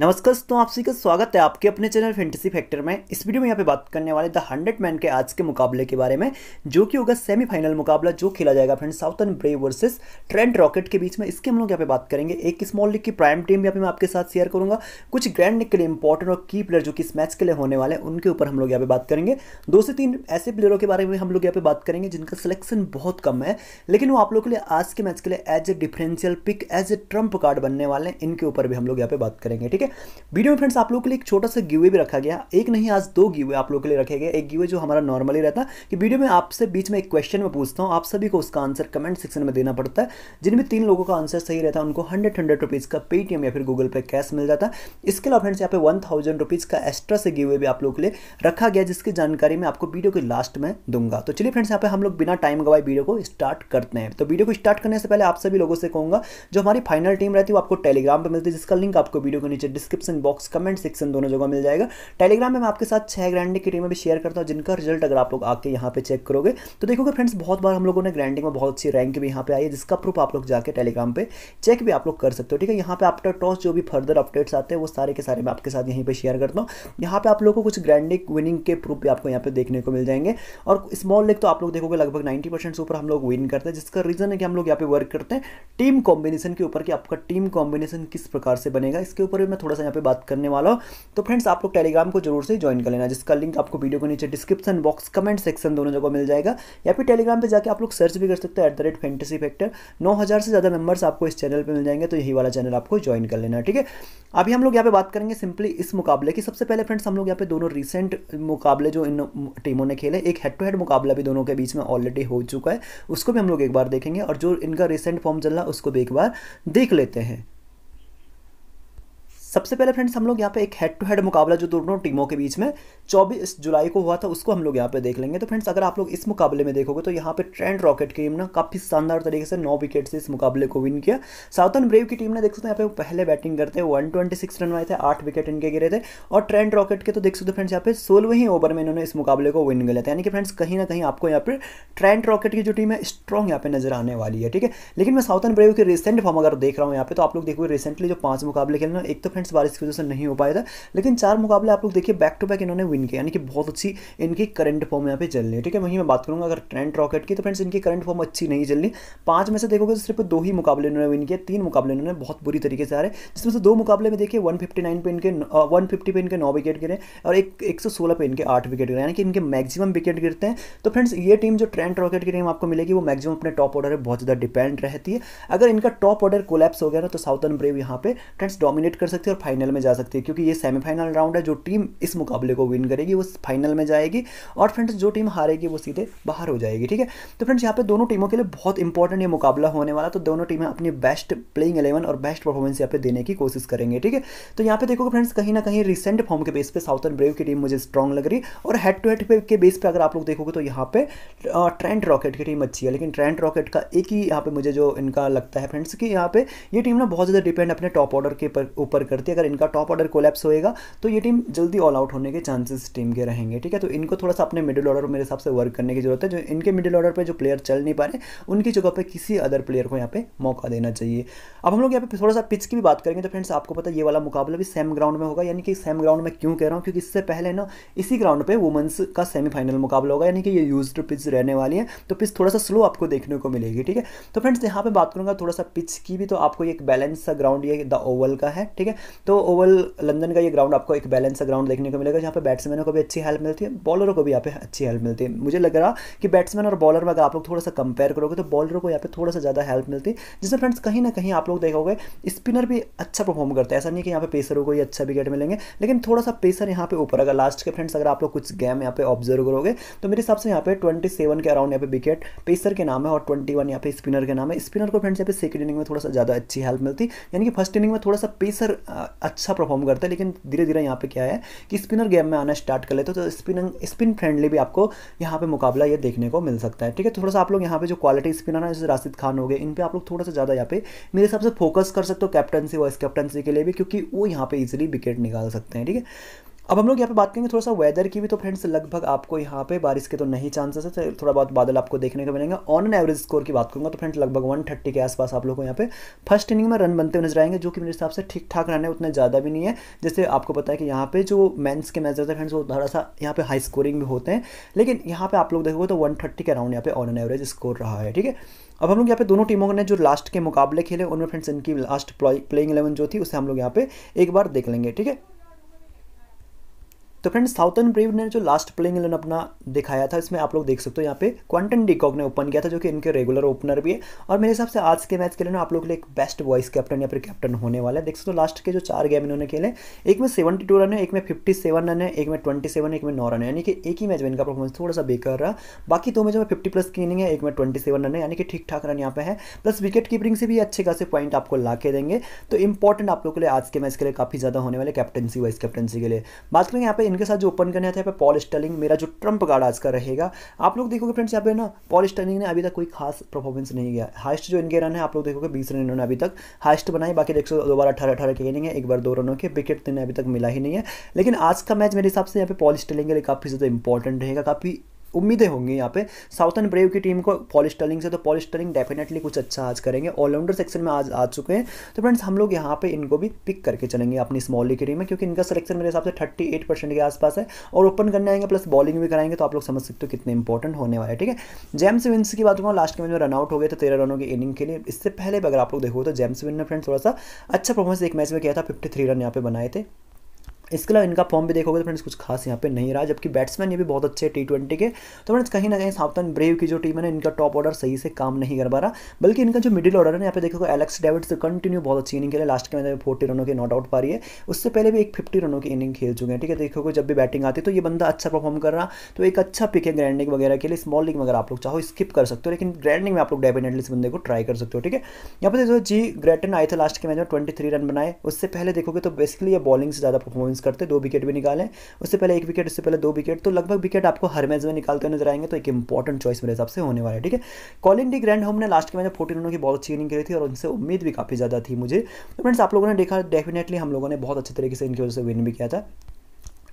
नमस्कार दोस्तों आप सभी का स्वागत है आपके अपने चैनल फेंटेसी फैक्टर में इस वीडियो में यहाँ पे बात करने वाले द हंड्रेड मैन के आज के मुकाबले के बारे में जो कि होगा सेमीफाइनल मुकाबला जो खेला जाएगा friend Southern Brave versus Trent Rocket के बीच में इसके हम लोग यहाँ पे बात करेंगे एक स्मॉल लीग की प्राइम टीम यहाँ पे मैं आपके साथ शेयर करूंगा कुछ ग्रैंड लिग के लिए इंपॉर्टेंट और की प्लेयर जो कि इस मैच के लिए होने वाले हैं उनके ऊपर हम लोग यहाँ पे बात करेंगे दो से तीन ऐसे प्लेयरों के बारे में हम लोग यहाँ पे बात करेंगे जिनका सिलेक्शन बहुत कम है लेकिन वो आप लोग के लिए आज के मैच के लिए as a differential pick as a trump card बनने वाले हैं इनके ऊपर भी हम लोग यहाँ पे बात करेंगे ठीक है है वीडियो में फ्रेंड्स आप लोगों के लिए एक छोटा सा गिवे भी रखा गया एक नहीं आज दो गिवे आप लोगों के लिए रखे गए एक गिवे जो हमारा नॉर्मली रहता है कि वीडियो में आपसे बीच में एक क्वेश्चन में पूछता हूँ आप सभी को उसका आंसर कमेंट सेक्शन में देना पड़ता है जिन भी तीन लोगों का आंसर सही रहता है उनको हंड्रेड हंड्रेड रुपीज़ का पेटीएम या फिर गूगल पे कैश मिल जाता है इसके अलावा फ्रेंड्स यहाँ पे वन थाउजेंड रुपीज़ का एक्स्ट्रा से गिवे भी आप लोग के लिए रखा गया जिसकी जानकारी मैं आपको वीडियो के लास्ट में दूंगा तो चलिए फ्रेंड्स यहाँ पे हम लोग बिना टाइम गवाए वीडियो को स्टार्ट करते हैं तो वीडियो को स्टार्ट करने से पहले आप सभी लोगों से कहूँगा जो हमारी फाइनल टीम रहती है वो आपको टेलीग्राम पर मिलती है जिसका लिंक आपको वीडियो के नीचे डिस्क्रिप्शन बॉक्स कमेंट सेक्शन दोनों जगह मिल जाएगा टेलीग्राम में मैं आपके साथ छह ग्रैंडिंग की टीमें भी शेयर करता हूँ जिनका रिजल्ट अगर आप लोग आके यहाँ पे चेक करोगे तो देखोगे फ्रेंड्स बहुत बार हम लोगों ने ग्रैंडिंग में बहुत अच्छी रैंक भी यहाँ पे आई है जिसका प्रूफ आप लोग जाकर टेलीग्राम पर चेक भी आप लोग कर सकते हो ठीक है यहाँ पे आफ्टर टॉस जो भी फर्दर अपडेट्स आते हैं वो सारे के सारे मैं आपके साथ यहीं पर शेयर करता हूँ यहाँ पे आप लोग को कुछ ग्रैंडिक विनिंग के प्रूफ भी आपको यहाँ पे देखने को मिल जाएंगे और स्मॉल लेग तो आप लोग देखोगे लगभग नाइन्टी परसेंट ऊपर हम लोग विन करते हैं जिसका रीजन है कि हम लोग यहाँ पे वर्क करते हैं टीम कॉम्बिनेशन के ऊपर कि आपका टीम कॉम्बिनेशन किस प्रकार से बनेगा इसके ऊपर भी मैं थोड़ा सा यहाँ पे बात करने वाला हूँ तो फ्रेंड्स आप लोग टेलीग्राम को जरूर से ज्वाइन कर लेना जिसका लिंक आपको वीडियो के नीचे डिस्क्रिप्शन बॉक्स कमेंट सेक्शन दोनों जगह मिल जाएगा या फिर टेलीग्राम पर जाकर आप लोग सर्च भी कर सकते हैं एट फैंटेसी फैक्टर नौ से ज़्यादा मेम्बर्स आपको इस चैनल पर मिल जाएंगे तो यही वाला चैनल आपको ज्वाइन कर लेना ठीक है अभी हम लोग यहाँ पे बात करेंगे सिंपली इस मुकाबले की सबसे पहले फ्रेंड्स हम लोग यहाँ पे दोनों रिसेंट मुकाबले जो इन टीमों ने खेले एक हेड टू हेड मुकाबला भी दोनों के बीच में ऑलरेडी हो चुका है उसको भी हम लोग एक बार देखेंगे और जो इनका रिसेंट फॉर्म चल रहा है उसको भी एक बार देख लेते हैं सबसे पहले फ्रेंड्स हम लोग यहाँ पे एक हेड टू हेड मुकाबला जो दोनों टीमों के बीच में 24 जुलाई को हुआ था उसको हम लोग यहाँ पे देख लेंगे तो फ्रेंड्स अगर आप लोग इस मुकाबले में देखोगे तो यहाँ पे ट्रेंड रॉकेट की टीम ने काफ़ी शानदार तरीके से नौ विकेट से इस मुकाबले को विन किया साउथन ब्रेव की टीम ने देख सकते हैं यहाँ पे पहले बैटिंग करते वन रन आए थे आठ विकेट इनके गिरे थे और ट्रेंड रॉकेट के तो देख सकते फ्रेंड्स यहाँ पे सोलह ही ओवर में इन्होंने इस मुकाबले को विन गया था यानी कि फ्रेंड्स कहीं ना कहीं आपको यहाँ पर ट्रेंड रॉकेट की जो टीम है स्ट्रॉन्ग यहाँ पे नजर आने वाली है ठीक है लेकिन मैं साउथन ब्रेव के रिसेंट फॉर्म अगर देख रहा हूँ यहाँ पे तो आप लोग देखोगे रिसेंटली जो पांच मुकाबले खेलना एक तो फ्रेंड्स बारिश की वजह से नहीं हो पाया था लेकिन चार मुकाबले आप लोग देखिए बैक टू बैक इन्होंने विन किया यानी कि बहुत अच्छी इनकी करंट फॉर्म यहाँ पे चल रही है ठीक है वहीं मैं बात करूँगा अगर ट्रेंड रॉकेट की तो फ्रेंड्स इनकी करंट फॉर्म अच्छी नहीं चल रही पाँच में से देखोगे तो सिर्फ दो ही मुकाबले इन्होंने विन किया तीन मुकाबले इन्होंने बहुत बुरी तरीके से आ रहे जिसमें से दो मुकाबले में देखिए वन पे इनके वन पे इनके नौ विकेट गिरे और एक एक पे इनके आठ विकेट गिरे यानी कि इनके मैक्सिमम विकेट गिरते हैं तो फ्रेंड्स ये टीम जो ट्रेंड रॉकेट की टीम आपको मिलेगी वो मैक्सिमम अपने टॉप ऑर्डर पर बहुत ज़्यादा डिपेंड रहती है अगर इनका टॉप ऑर्डर कोलैप्स हो गया ना तो साउथर्न ब्रेव यहाँ पे फ्रेंड्स डोमिनेट कर सकते सकती है और फाइनल में जा सकती है क्योंकि ये सेमीफाइनल राउंड है जो टीम इस मुकाबले को विन करेगी वो फाइनल में जाएगी और फ्रेंड्स जो टीम हारेगी वो सीधे बाहर हो जाएगी ठीक है तो फ्रेंड्स यहाँ पे दोनों टीमों के लिए बहुत इंपॉर्टेंट ये मुकाबला होने वाला तो दोनों टीमें अपनी बेस्ट प्लेइंग एलेवन और बेस्ट परफॉर्मेंस यहाँ पे देने की कोशिश करेंगे ठीक है तो यहाँ पे देखोगे फ्रेंड्स कहीं ना कहीं रिसेंट फॉर्म के बेस पे साउथर्न ब्रेव की टीम मुझे स्ट्रॉग लग रही और हेड टू हेड के बेस पर अगर आप लोग देखोगे तो यहाँ पे ट्रेंट रॉकेट की टीम अच्छी है लेकिन ट्रेंट रॉकेट का एक ही यहाँ पे मुझे जो इनका लगता है फ्रेंड्स कि यहाँ पे ये टीम ना बहुत ज़्यादा डिपेंड अपने टॉप ऑर्डर के ऊपर कर करती है अगर इनका टॉप ऑर्डर कोलेप्स होएगा तो ये टीम जल्दी ऑल आउट होने के चांसेस टीम के रहेंगे ठीक है तो इनको थोड़ा सा अपने मिडिल ऑर्डर मेरे हिसाब से वर्क करने की जरूरत है जो इनके मिडिल ऑर्डर पर जो प्लेयर चल नहीं पा रहे उनकी जगह पर किसी अदर प्लेयर को यहाँ पे मौका देना चाहिए अब हम लोग यहाँ पे थोड़ा सा पिच की भी बात करेंगे तो फ्रेंड्स आपको पता ये वाला मुकाबला भी सेम ग्राउंड में होगा यानी कि सेम ग्राउंड में क्यों कह रहा हूँ क्योंकि इससे पहले ना इसी ग्राउंड पर वुमेंस का सेमीफाइनल मुकाबला होगा यानी कि ये यूज पिच रहने वाली है तो पिच थोड़ा सा स्लो आपको देखने को मिलेगी ठीक है तो फ्रेंड्स यहाँ पे बात करूंगा थोड़ा सा पिच की भी तो आपको एक बैलेंस सा ग्राउंड ये द ओवल का है ठीक है तो ओवल लंदन का ये ग्राउंड आपको एक बैलेंस ग्राउंड देखने को मिलेगा जहाँ पर बैट्समैनों को भी अच्छी हेल्प मिलती है बॉलरों को भी यहाँ पे अच्छी हेल्प मिलती है मुझे लग रहा कि बैट्समैन और बॉलर में अगर आप लोग थोड़ा सा कंपेयर करोगे तो बॉलरों को यहाँ पे थोड़ा सा ज़्यादा हेल्प मिलती है जिसमें फ्रेंड्स कहीं ना कहीं आप लोग देखोगे स्पिनर भी अच्छा परफॉर्म करता है ऐसा नहीं कि यहाँ पे पेसरों को ही अच्छा विकेट मिलेंगे लेकिन थोड़ा सा पेसर यहाँ पे ऊपर अगर लास्ट के फ्रेंड्स अगर आप लोग कुछ गेम यहाँ पे ऑब्जर्व करोगे तो मेरे हिसाब से यहाँ पे ट्वेंटी सेवन के अराउंड यहाँ पे विकेट पेसर के नाम है और ट्वेंटी वन पे स्पिनर के नाम है स्पिनर को फ्रेंड्स यहाँ पे सेकंड इनिंग में थोड़ा सा ज़्यादा अच्छी हेल्प मिलती यानी कि फर्स्ट इनिंग में थोड़ा सा पेसर अच्छा परफॉर्म करता है लेकिन धीरे धीरे यहाँ पे क्या है कि स्पिनर गेम में आना स्टार्ट कर लेते हो तो स्पिन स्पिन फ्रेंडली भी आपको यहाँ पे मुकाबला ये देखने को मिल सकता है ठीक है तो थोड़ा सा आप लोग यहाँ पे जो क्वालिटी स्पिनर है जैसे राशिद खान हो गए इन पर आप लोग थोड़ा सा ज़्यादा यहाँ पे मेरे हिसाब से फोकस कर सकते हो कैप्टनसी वाइस कैप्टनसी के लिए भी क्योंकि वो यहाँ पर ईजिली विकेट निकाल सकते हैं ठीक है अब हम लोग यहाँ पे बात करेंगे थोड़ा सा वेदर की भी तो फ्रेंड्स लगभग आपको यहाँ पे बारिश के तो नहीं चांसेस है तो थोड़ा बहुत बादल आपको देखने को मिलेंगे ऑन एन एवरेज स्कोर की बात करूँगा तो फ्रेंड्स लगभग 130 के आसपास आप लोग को यहाँ पे फर्स्ट इनिंग में रन बनते हुए नजर आएंगे जो कि मेरे हिसाब से ठीक ठाक रन है उतना ज़्यादा भी नहीं है जैसे आपको पता है कि यहाँ पे जो मैंस के मैचेस है फ्रेंड्स वो थोड़ा सा यहाँ पे हाई स्कोरिंग भी होते हैं लेकिन यहाँ पे आप लोग देखोगे तो वन के अराउंड यहाँ पे ऑन एन एवरेज स्कोर रहा है ठीक है अब हम लोग यहाँ पे दोनों टीमों ने जो लास्ट के मुकाबले खेले उनमें फ्रेंड्स इनकी लास्ट प्लेइंग इलेवन जो थी उसे हम लोग यहाँ पे एक बार देख लेंगे ठीक है तो फ्रेंड साउथर्न ब्रेव ने जो लास्ट प्लेइंग इलेवन अपना दिखाया था इसमें आप लोग देख सकते हो यहाँ पे क्वांटन डिकॉक ने ओपन किया था जो कि इनके रेगुलर ओपनर भी है और मेरे हिसाब से आज के मैच के लिए ना आप लोग के लिए एक बेस्ट वॉइस कैप्टन या फिर कैप्टन होने वाला है देख सकते हो लास्ट के जो चार गेम इन्होंने खेले एक में सेवेंटी टू रन है एक में फिफ्टी सेवन रन है एक में ट्वेंटी सेवन एक में नौ रन है यानी कि एक ही मैच में इनका परफॉर्मेंस थोड़ा सा बेकर रहा बाकी दो मैच में फिफ्टी प्लस की इनिंग है एक में ट्वेंटी सेवन रन है यानी कि ठीक ठाक रन यहाँ पे है प्लस विकेट कीपिंग से भी अच्छे खासे पॉइंट आपको ला के देंगे तो इंपॉर्टेंट आप लोग के लिए आज के मैच के लिए काफी ज्यादा होने वाले कैप्टनसी वाइस कैप्टनसी के लिए बात करेंगे यहाँ पे इनके साथ जो ओपन करने आता है पॉल स्टर्लिंग मेरा जो ट्रंप गार्ड आज का रहेगा आप लोग देखोगे फ्रेंड्स यहाँ पे ना पॉल स्टर्लिंग ने अभी तक कोई खास परफॉर्मेंस नहीं किया हाइस्ट जो इनके रन है आप लोग देखोगे बीस रन इन्होंने अभी तक हाइस्ट बनाई बाकी एक सौ दो बार अठारह अठारह के इनिंग है एक बार दो रनों के विकेट इन्हें अभी तक मिला ही नहीं है लेकिन आज का मैच मेरे हिसाब से यहाँ पे पॉल स्टर्लिंग के लिए काफ़ी ज़्यादा इंपॉर्टेंट रहेगा काफ़ी उम्मीदें होंगी यहाँ पे साउथन ब्रेव की टीम को पॉलिश से तो पॉलिश टर्लिंग डेफिनेटली कुछ अच्छा आज करेंगे ऑलराउंडर सेक्शन में आज आ चुके हैं तो फ्रेंड्स हम लोग यहाँ पे इनको भी पिक करके चलेंगे अपनी स्मॉल लीग की टीम में क्योंकि इनका सिलेक्शन मेरे हिसाब से थर्टी एट परसेंट के आसपास है और ओपन करने आएंगे प्लस बॉलिंग भी कराएंगे तो आप लोग समझ सकते हो कितने इंपॉर्टेंट होने वाले ठीक है जेम्स विंस की बात करूँ लास्ट के मैच में रनआउट हो गए थे तेरह रनों की इनिंग के लिए इससे पहले भी अगर आप लोग देखो तो जेम्स विन ने फ्रेंड्स थोड़ा सा अच्छा परफॉर्मेंस एक मैच में किया था फिफ्टी रन यहाँ पे बनाए थे इसके अलावा इनका फॉर्म भी देखोगे तो फ्रेंड्स कुछ खास यहाँ पे नहीं रहा जबकि बैट्समैन ये भी बहुत अच्छे टी ट्वेंटी के तो फ्रेंड्स कहीं ना कहीं साउथन ब्रेव की जो टीम है ना इनका टॉप ऑर्डर सही से काम नहीं कर पा रहा बल्कि इनका जो मिडिल ऑर्डर है यहाँ पे देखोगे एलेक्स डेविड से कंटिन्यू बहुत अच्छी इनिंग खेले लास्ट के मैच फोर्टी रनों की नॉट आउट पा रही है उससे पहले भी एक फिफ्टी रनों की इनिंग खेल चुके हैं ठीक है देखोगे जब भी बैटिंग आती है तो ये बंदा अच्छा परफॉर्म कर रहा तो एक अच्छा पिक है ग्रैंडिंग वगैरह के लिए स्मॉल लीग में अगर आप लोग चाहो स्किप कर सकते हो लेकिन ग्रैंडिंग में आप लोग डेफिनेटली इस बंदे को ट्राई कर सकते हो ठीक है यहाँ पर देखो जी ग्रेटन आए थे लास्ट के मैच में ट्वेंटी रन बनाए उससे पहले देखोगे तो बेसिकली ये बॉलिंग से ज़्यादा परफॉर्मेंस रन्स करते दो विकेट भी निकालें उससे पहले एक विकेट उससे पहले दो विकेट तो लगभग विकेट आपको हर मैच में निकालते हुए नजर आएंगे तो एक इंपॉर्टेंट चॉइस मेरे हिसाब से होने वाला है ठीक है कॉलिन डी ग्रैंड होम ने लास्ट के मैच में फोर्टी रनों की बहुत अच्छी इनिंग करी थी और उनसे उम्मीद भी काफ़ी ज़्यादा थी मुझे तो फ्रेंड्स आप लोगों ने देखा डेफिनेटली हम लोगों ने बहुत अच्छे तरीके से इनकी वजह से विन भी किया था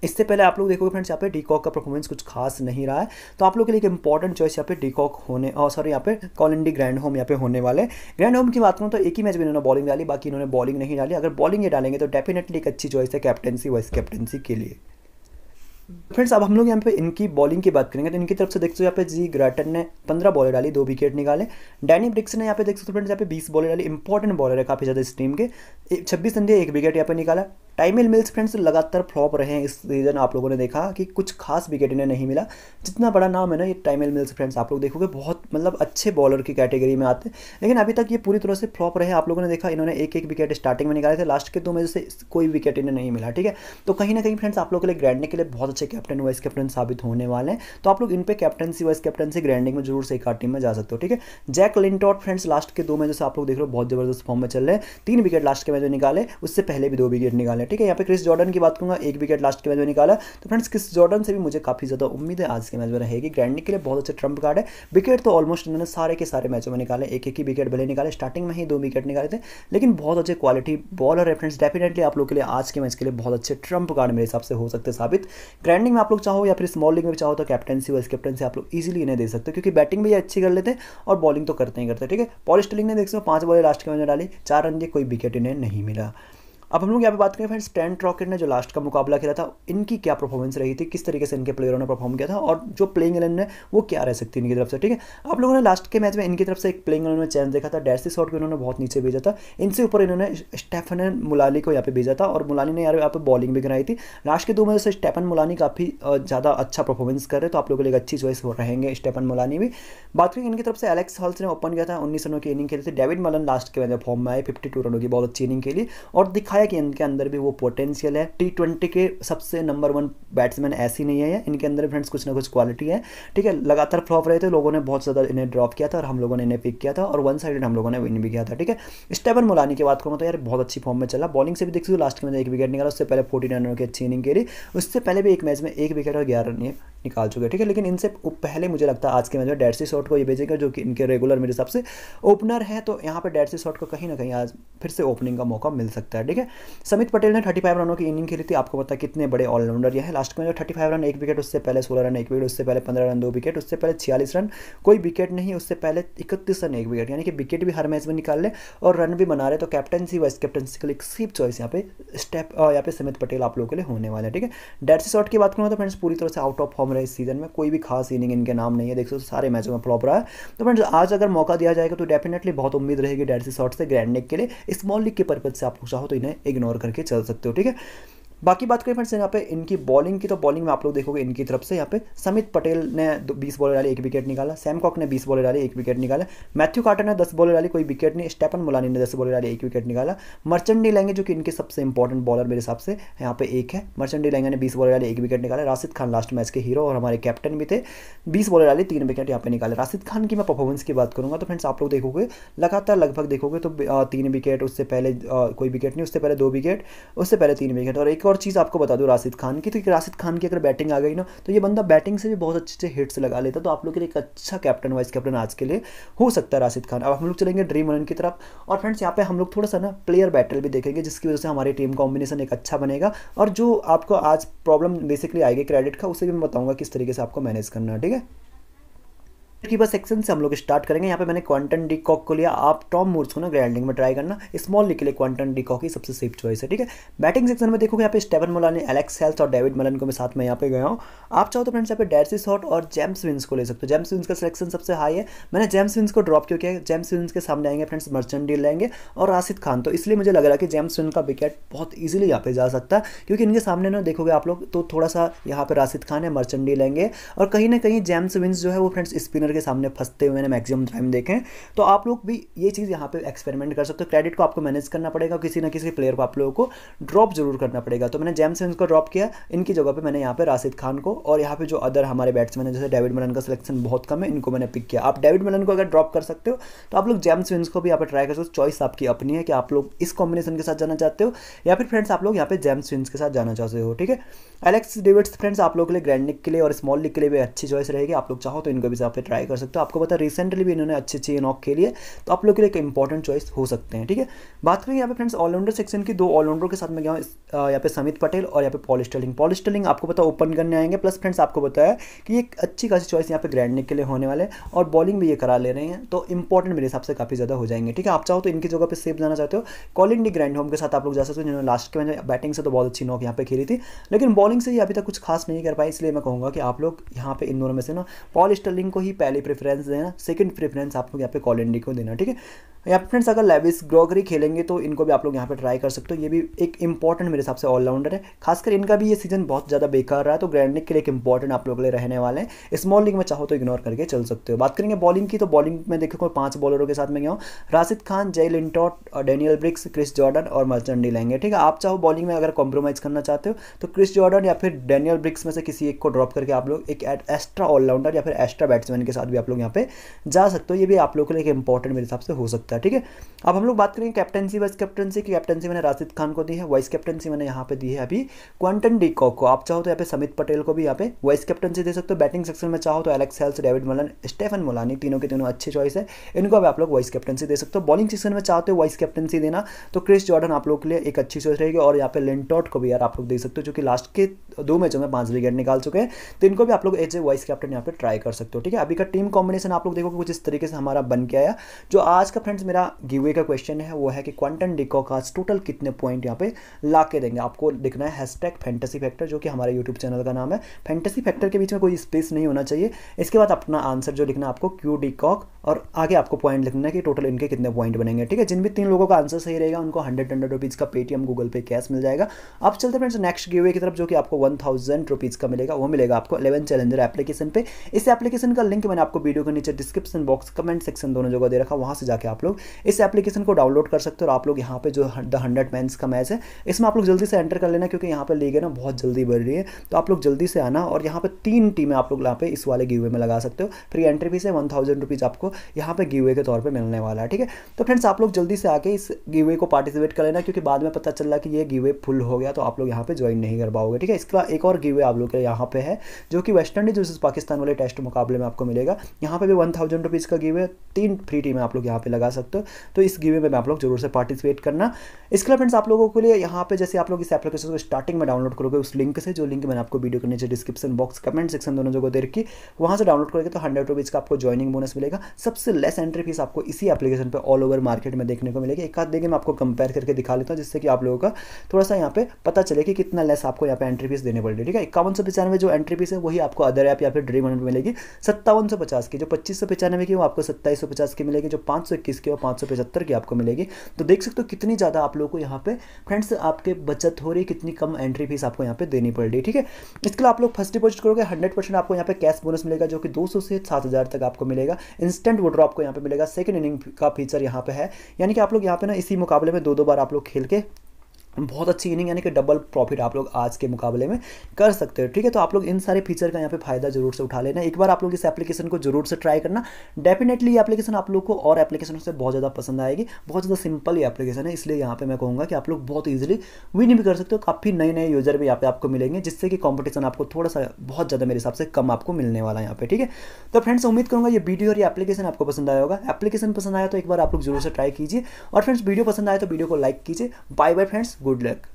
इससे पहले आप लोग देखोगे फ्रेंड्स यहाँ पे डीकॉक का परफॉर्मेंस कुछ खास नहीं रहा है तो आप लोग के लिए एक इंपॉर्टेंट चॉइस यहाँ पे डीकॉक होने और oh, सॉरी यहाँ पे कॉलिंडी ग्रैंड होम यहाँ पे होने वाले ग्रैंड होम की बात करूँ तो एक ही मैच में इन्होंने बॉलिंग डाली बाकी इन्होंने बॉलिंग नहीं डाली अगर बॉलिंग ये डालेंगे तो डेफिनेटली एक अच्छी चॉइस है कैप्टनसी वाइस कैप्टनसी के लिए फ्रेंड्स अब हम लोग यहाँ पे इनकी बॉलिंग की बात करेंगे तो इनकी तरफ से देखते हो यहाँ पे जी ग्राटन ने पंद्रह बॉलर डाली दो विकेट निकाले डैनी ब्रिक्स ने यहाँ पे देख सकते हो तो फ्रेंड्स यहाँ पे बीस बॉलर डाली इंपॉर्टेंट बॉलर है काफ़ी ज़्यादा इस टीम के छब्बीस रन दिए एक विकेट यहाँ पे निकाला टाइमिल मिल्स फ्रेंड्स लगातार फ्लॉप रहे हैं इस सीजन आप लोगों ने देखा कि कुछ खास विकेट इन्हें नहीं मिला जितना बड़ा नाम है ना ये टाइमिल मिल्स फ्रेंड्स आप लोग देखोगे बहुत मतलब अच्छे बॉलर की कैटेगरी में आते लेकिन अभी तक ये पूरी तरह से फ्लॉप रहे आप लोगों ने देखा इन्होंने एक एक विकेट स्टार्टिंग में निकाले थे लास्ट के दो मैच से कोई विकेट इन्हें नहीं मिला ठीक है तो कहीं ना कहीं फ्रेंड्स आप लोगों के लिए ग्रैंडने के लिए बहुत अच्छे कैप्टन वाइस कैप्टन साबित होने वाले हैं तो आप लोग इन पे कैप्टनसी वाइस कैप्टनसी ग्रैंडिंग में जरूर से एक टीम में जा सकते हो ठीक है जैक लिंटॉट फ्रेंड्स लास्ट के दो से आप लोग देख रहे हो बहुत जबरदस्त फॉर्म में चल रहे हैं तीन विकेट लास्ट के मैच में निकाले उससे पहले भी दो विकेट निकाले ठीक है यहाँ पे क्रिस जॉर्डन की बात करूँगा एक विकेट लास्ट के मैच में निकाला तो फ्रेंड्स क्रिस जॉर्डन से भी मुझे काफी ज्यादा उम्मीद है आज के मैच में रहेगी ग्रैंडिंग के लिए बहुत अच्छा ट्रंप कार्ड है विकेट तो ऑलमोस्ट इन्होंने सारे के सारे मैचों में निकाले एक एक ही विकेट भले निकाले स्टार्टिंग में ही दो विकेट निकाले थे लेकिन बहुत अच्छे क्वालिटी बॉलर है फ्रेंड्स डेफिनेटली आप लोग के लिए आज के मैच के लिए बहुत अच्छे ट्रंप कार्ड मेरे हिसाब से हो सकते साबित ग्रैंड स्टैंडिंग में आप लोग चाहो या फिर स्मॉल लीग में चाहो तो कैप्टनसी वाइस कैप्टनसी आप लोग ईजिली इन्हें दे सकते हो क्योंकि बैटिंग भी अच्छी कर लेते हैं और बॉलिंग तो करते ही करते ठीक है पॉलिस्टलिंग ने देख सकते हो पांच बॉल लास्ट के मैंने डाली चार रन दिए कोई विकेट इन्हें नहीं मिला अब हम लोग यहाँ पे बात करें फ्रेंड्स टेंट रॉकेट ने जो लास्ट का मुकाबला खेला था इनकी क्या परफॉर्मेंस रही थी किस तरीके से इनके प्लेयरों ने परफॉर्म किया था और जो प्लेइंग एलेवन है वो क्या रह सकती है इनकी तरफ से ठीक है आप लोगों ने लास्ट के मैच में इनकी तरफ से एक प्लेइंग एलेवन में चैंस देखा था डैसी शॉट को इन्होंने बहुत नीचे भेजा था इनसे ऊपर इन्होंने स्टेफन एंड मुलाली को यहाँ पे भेजा था और मुलानी ने यार यहाँ पर बॉलिंग भी कराई थी लास्ट के दो मैच से स्टेफन मुलानी काफ़ी ज़्यादा अच्छा परफॉर्मेंस कर रहे तो आप लोगों के लिए अच्छी चॉइस रहेंगे स्टेफन मुलानी भी बात करें इनकी तरफ से एलेक्स हॉल्स ने ओपन किया था उन्नीस रनों की इनिंग खेली थी डेविड मलन लास्ट के मैच में फॉर्म में आए फिफ्टी रनों की बहुत अच्छी इनिंग खेली और दिखाया है कि इनके अंदर भी वो पोटेंशियल है टी ट्वेंटी के सबसे नंबर वन बैट्समैन ऐसी नहीं है इनके अंदर फ्रेंड्स कुछ ना कुछ क्वालिटी है ठीक है लगातार फ्लॉप रहे थे लोगों ने बहुत ज़्यादा इन्हें ड्रॉप किया था और हम लोगों ने इन्हें पिक किया था और वन साइड हम लोगों ने विन भी किया था ठीक है स्टेबन मुलानी की बात करूँ तो यार बहुत अच्छी फॉर्म में चला बॉलिंग से भी देख सकते लास्ट के मैंने एक विकेट निकाला उससे पहले फोर्टी रनों की अच्छी इनिंग खेली उससे पहले भी एक मैच में एक विकेट और ग्यारह रन निकाल चुके हैं ठीक है लेकिन इनसे पहले मुझे लगता है आज के मैच में डेडसी शॉट को ये भेजेगा जो कि इनके रेगुलर मेरे हिसाब से ओपनर है तो यहाँ पर डेडसी शॉट को कहीं ना कहीं आज फिर से ओपनिंग का मौका मिल सकता है ठीक है समित पटेल ने थर्टी फाइव रनों की इनिंग खेली थी आपको पता कितने बड़े ऑलराउंडर यह है लास्ट में जो थर्टी फाइव रन एक विकेट उससे पहले सोलह रन एक विकेट उससे पहले पंद्रह रन दो विकेट उससे पहले छियालीस रन कोई विकेट नहीं उससे पहले इकतीस रन एक विकेट यानी कि विकेट भी हर मैच में निकाल ले और रन भी बना रहे तो कैप्टनसी वाइस कैप्टनसी के लिए सीप चॉइस यहाँ पे स्टेप यहाँ पे समित पटेल आप लोगों के लिए होने वाले ठीक है डेडसी शॉट की बात करूँ तो फ्रेंड्स पूरी तरह से आउट ऑफ फॉर्म रहा है इस सीज़न में कोई भी खास इनिंग इनके नाम नहीं है देख सकते सारे मैचों में फ्लॉप रहा है तो फ्रेंड्स आज अगर मौका दिया जाएगा तो डेफिनेटली बहुत उम्मीद रहेगी डेड सी शॉट से ग्रैंड नेक के लिए स्मॉल लीग के पर्पज से आप लोग चाहो तो इन्हें इग्नोर करके चल सकते हो ठीक है बाकी बात करें फ्रेंड्स यहाँ पे इनकी बॉलिंग की तो बॉलिंग में आप लोग देखोगे इनकी तरफ से यहाँ पे समित पटेल ने बीस बॉलर डाले एक विकेट निकाला सैम कॉक ने बीस बॉलर डाले एक विकेट निकाला मैथ्यू कार्टर ने दस बॉलर डाली कोई विकेट नहीं स्टेपन मुलानी ने दस बॉलर डाले एक विकेट निकाला मर्चेंट डी लेंगे जो कि इनके सबसे इंपॉर्टेंट बॉलर मेरे हिसाब से यहाँ पे एक है मर्चेंट डी लेंगे ने बीस बॉलर डाले एक विकेट निकाला राशिद खान लास्ट मैच के हीरो और हमारे कैप्टन भी थे बीस बॉलर डाले तीन विकेट यहाँ पे निकाले राशिद खान की मैं परफॉर्मेंस की बात करूँगा तो फ्रेंड्स आप लोग देखोगे लगातार लगभग देखोगे तो तीन विकेट उससे पहले कोई विकेट नहीं उससे पहले दो विकेट उससे पहले तीन विकेट और एक और और चीज़ आपको बता दूँ राशिद खान की तो राशिद खान की अगर बैटिंग आ गई ना तो ये बंदा बैटिंग से भी बहुत अच्छे अच्छे हिट्स लगा लेता तो आप लोग के लिए एक अच्छा कैप्टन वाइस कैप्टन आज के लिए हो सकता है राशिद खान अब हम लोग चलेंगे ड्रीम रन की तरफ और फ्रेंड्स यहाँ पे हम लोग थोड़ा सा ना प्लेयर बैटल भी देखेंगे जिसकी वजह से हमारी टीम कॉम्बिनेशन एक अच्छा बनेगा और जो आपको आज प्रॉब्लम बेसिकली आएगी क्रेडिट का उसे भी मैं बताऊँगा किस तरीके से आपको मैनेज करना है ठीक है की बस सेक्शन से हम लोग स्टार्ट करेंगे यहाँ पे मैंने क्वांटन डी कॉक को लिया आप टॉम मूर्स को ना ग्रैंडिंग में ट्राई करना स्मॉल लिख के लिए क्वांटन डी कॉक ही सबसे सेफ चॉइस है ठीक है बैटिंग सेक्शन में देखोगे यहाँ पे स्टेवन मोलानी एलेक्स हेल्थ और डेविड मलन को मैं साथ में यहाँ पे गया हूँ आप चाहो तो फ्रेंड्स यहाँ पे डेरसी शॉट और जेम्स विंस को ले सकते हो जेम्स विंस का सिलेक्शन सबसे हाई है मैंने जेम्स विंस को ड्रॉप क्यों किया जेम्स विंस के सामने आएंगे फ्रेंड्स मर्चेंट डील लेंगे और राशिद खान तो इसलिए मुझे लग रहा है कि जेम्स विंस का विकेट बहुत ईजिली यहाँ पे जा सकता है क्योंकि इनके सामने ना देखोगे आप लोग तो थोड़ा सा यहाँ पे राशिद खान है मर्चेंट डील लेंगे और कहीं ना कहीं जेम्स विंस जो है वो फ्रेंड्स स्पिनर के सामने फंसते हुए मैक्सिमम टाइम देखें तो आप लोग भी ये चीज़ यहाँ पे एक्सपेरिमेंट कर सकते हो क्रेडिट को आपको मैनेज करना पड़ेगा किसी ना किसी प्लेयर को आप लोगों को ड्रॉप जरूर करना पड़ेगा तो मैंने जैमसन को ड्रॉप किया इनकी जगह पर मैंने यहाँ पर राशिद खान को और यहाँ पर जो अदर हमारे बैट्समैन है जैसे डेविड मलन का सिलेक्शन बहुत कम है इनको मैंने पिक किया आप डेविड मलन को अगर ड्रॉप कर सकते हो तो आप लोग जैमसन को भी यहाँ पर ट्राई कर सकते हो चॉइस आपकी अपनी है कि आप लोग इस कॉम्बिनेशन के साथ जाना चाहते हो या फिर फ्रेंड्स आप लोग यहाँ पे जैम्स विंस के साथ जाना चाहते हो ठीक है एलेक्स डेविड्स फ्रेंड्स आप लोग के लिए ग्रैंड निक के लिए और स्मॉल निक के लिए भी अच्छी चॉइस रहेगी आप लोग चाहो तो इनको भी यहाँ पर ट्राई ट्राई कर सकते हो आपको पता रिसेंटली भी इन्होंने अच्छे अच्छे नॉक खेली है तो आप लोग के लिए एक इंपॉर्टेंट चॉइस हो सकते हैं ठीक है बात करें यहाँ पे फ्रेंड्स ऑलराउंडर सेक्शन की दो ऑलराउंडर के साथ में गया यहाँ पे समित पटेल और यहाँ पे पॉलिस्टलिंग पॉलिस्टलिंग आपको पता ओपन करने आएंगे प्लस फ्रेंड्स आपको बताया कि एक अच्छी खासी चॉइस यहाँ पे ग्रैंड के लिए होने वाले और बॉलिंग भी ये करा ले रहे हैं तो इंपॉर्टेंट मेरे हिसाब से काफ़ी ज़्यादा हो जाएंगे ठीक है आप चाहो तो इनकी जगह पर सेफ जाना चाहते हो कॉलिंग डी ग्रैंड होम के साथ आप लोग जा सकते हो जिन्होंने लास्ट के मैच बैटिंग से तो बहुत अच्छी नॉक यहाँ पे खेली थी लेकिन बॉलिंग से ही अभी तक कुछ खास नहीं कर पाए इसलिए मैं कहूँगा कि आप लोग यहाँ पे इन दोनों में से ना पॉल स्टर्लिंग को ही पहली प्रेफरेंस देना सेकंड प्रेफरेंस आप लोग यहाँ पे कॉलेंडी को देना ठीक है यहाँ पे फ्रेंड्स अगर लेविस ग्रोगरी खेलेंगे तो इनको भी आप लोग यहाँ पे ट्राई कर सकते हो ये भी एक इंपॉर्टेंट मेरे हिसाब से ऑलराउंडर है खासकर इनका भी ये सीजन बहुत ज़्यादा बेकार रहा है तो ग्रैंड लीग के लिए एक इंपॉर्टेंट आप लोग लिए रहने वाले हैं स्मॉल लीग में चाहो तो इग्नोर करके चल सकते हो बात करेंगे बॉलिंग की तो बॉलिंग में देखो पाँच बॉलरों के साथ में गया हूँ Rashid Khan Jake Lintott Daniel Briggs Chris Jordan और मर्चंडी लेंगे ठीक है आप चाहो बॉलिंग में अगर कॉम्प्रोमाइज़ करना चाहते हो तो क्रिस जॉर्डन या फिर डेनियल ब्रिक्स में से किसी एक को ड्रॉप करके आप लोग एक एक्स्ट्रा ऑलराउंडर या फिर एक्स्ट्रा बैट्समैन के साथ भी आप लोग यहाँ पे जा सकते हो ये भी आप लोग के लिए इंपॉर्टेंट मेरे हिसाब से हो सकता है ठीक है अब हम लोग बात करेंगे कैप्टनसी वाइस कैप्टनसी की कैप्टनसी मैंने राशिद खान को दी है वाइस कैप्टनसी मैंने यहाँ पे दी है अभी क्वांटन डिकॉक को आप चाहो तो यहाँ पे समित पटेल को भी यहाँ पे वाइस कैप्टनसी दे सकते हो बैटिंग सेक्शन में चाहो तो Alex Hales David Malan Steven Mullaney तीनों के तीनों अच्छे चॉइस है इनको भी आप लोग वाइस कैप्टनसी दे सकते हो बॉलिंग सेक्शन में चाहते हो वाइस कैप्टनसी देना तो क्रिस जॉर्डन आप लोग के लिए एक अच्छी चॉइस रहेगी और यहाँ पे लेंटॉट को भी यार आप लोग दे सकते हो जो कि लास्ट के दो मैचों में पांच विकेट निकाल चुके हैं तो इनको भी आप लोग एज ए वाइस कैप्टन यहाँ पे ट्राई कर सकते हो ठीक है अभी टीम कॉम्बिनेशन आप लोग देखो कुछ इस तरीके से हमारा बन के आया जो आज का फ्रेंड्स मेरा गिवे का क्वेश्चन है वो है कि क्वांटन डिको का टोटल कितने पॉइंट यहाँ पे ला के देंगे आपको लिखना है हैशटैग फैंटेसी फैक्टर जो कि हमारे यूट्यूब चैनल का नाम है फैंटेसी फैक्टर के बीच में कोई स्पेस नहीं होना चाहिए इसके बाद अपना आंसर जो लिखना आपको क्यू डी कॉक और आगे आपको पॉइंट लिखना है कि टोटल इनके कितने पॉइंट बनेंगे ठीक है जिन भी तीन लोगों का आंसर सही रहेगा उनको हंड्रेड हंड्रेड रुपीज़ का पेटीएम गूगल पे कैश मिल जाएगा अब चलते हैं फ्रेंड्स नेक्स्ट गिवे की तरफ जो कि आपको वन थाउजेंड रुपीज़ का मिलेगा वो मिलेगा आपको इलेवन चैलेंजर एप्लीकेशन पे इस एप्लीकेशन का लिंक मैंने आपको वीडियो के नीचे डिस्क्रिप्शन बॉक्स कमेंट सेक्शन दोनों जगह दे रखा वहां से जाकर आप लोग इस एप्लीकेशन को डाउनलोड कर सकते हो और आप लोग यहाँ पे जो द हंड्रेड मैंस का मैच है इसमें आप लोग जल्दी से एंटर कर लेना क्योंकि यहाँ पर लीग है ना बहुत जल्दी बढ़ रही है तो आप लोग जल्दी से आना और यहाँ पर तीन टीमें आप लोग यहाँ पे इस वाले गिवे में लगा सकते हो फ्री एंट्री फीस है वन थाउजेंड रुपीज़ आपको यहाँ पे गिवे के तौर पर मिलने वाला है ठीक है तो फ्रेंड्स आप लोग जल्दी से आके इस गिवे को पार्टिसिपेट कर लेना क्योंकि बाद में पता चल रहा कि ये गिवे फुल हो गया तो आप लोग यहाँ पे ज्वाइन नहीं कर पाओगे ठीक है इसके बाद एक और गिवे आप लोग यहाँ पे है जो कि वेस्ट इंडीज वर्सेज पाकिस्तान वाले टेस्ट मुकाबले में आपको मिलेगा मिलेगा यहाँ पे भी वन थाउजेंड रुपीज़ का गिवे तीन फ्री टीम आप लोग यहाँ पे लगा सकते हो तो इस गिवे में आप लोग जरूर से पार्टिसिपेट करना इसके लिए फ्रेंड्स आप लोगों के लिए यहाँ पे जैसे आप लोग इस एप्लीकेशन को स्टार्टिंग में डाउनलोड करोगे उस लिंक से जो लिंक मैंने आपको वीडियो के नीचे डिस्क्रिप्शन बॉक्स कमेंट सेक्शन दोनों जगह दे रखी वहाँ से डाउनलोड करोगे तो हंड्रेड रुपीज़ का आपको ज्वाइनिंग बोनस मिलेगा सबसे लेस एंट्री फीस आपको इसी एप्लीकेशन पर ऑल ओवर मार्केट में देखने को मिलेगी एक आध देखिए मैं आपको कंपेयर करके दिखा लेता हूँ जिससे कि आप लोगों का थोड़ा सा यहाँ पे पता चले कि कितना लेस आपको यहाँ पे एंट्री फीस देने पड़ेगी ठीक है इक्यावन सौ पचानवे जो एंट्री फीस है वही आपको अदर ऐप या फिर ड्रीम मिलेगी सत्तावन सौ पचास की जो पच्चीस सौ पचानवे की वो आपको सत्ताईस सौ पचास की मिलेगी जो पाँच सौ इक्कीस की और पाँच सौ पचहत्तर की आपको मिलेगी तो देख सकते हो कितनी ज़्यादा आप लोगों को यहाँ पे फ्रेंड्स आपके बचत हो रही कितनी कम एंट्री फीस आपको यहाँ पे देनी पड़ रही ठीक है इसके लिए आप लोग फर्स्ट डिपोजिट करोगे हंड्रेड परसेंट आपको यहाँ पे कैश बोनस मिलेगा जो कि दो सौ से सात हज़ार तक आपको मिलेगा इंस्टेंट वोड्रॉ आपको यहाँ पे मिलेगा सेकंड इनिंग का फीचर यहाँ पे है यानी कि आप लोग यहाँ पे ना इसी मुकाबले में दो दो बार आप लोग खेल के बहुत अच्छी इनिंग यानी कि डबल प्रॉफिट आप लोग आज के मुकाबले में कर सकते हो ठीक है तो आप लोग इन सारे फीचर का यहाँ पे फायदा जरूर से उठा लेना एक बार आप लोग इस एप्लीकेशन को जरूर से ट्राई करना डेफिनेटली ये एप्लीकेशन आप लोग को और एप्लीकेशन से बहुत ज़्यादा पसंद आएगी बहुत ज़्यादा सिंपल ये एप्लीकेशन है इसलिए यहाँ पे मैं कहूँगा कि आप लोग बहुत ईजिली विन भी कर सकते हो काफ़ी नए नए यूजर भी यहाँ पे आपको मिलेंगे जिससे कि कॉम्पिटिशन आपको थोड़ा सा बहुत ज़्यादा मेरे हिसाब से कम आपको मिलने वाला है यहाँ पे ठीक है तो फ्रेंड्स उम्मीद करूँगा ये वीडियो और ये एप्लीकेशन आपको पसंद आया होगा एप्लीकेशन पसंद आया तो एक बार आप लोग जरूर से ट्राई कीजिए और फ्रेंड्स वीडियो पसंद आए तो वीडियो को लाइक कीजिए bye bye friends good luck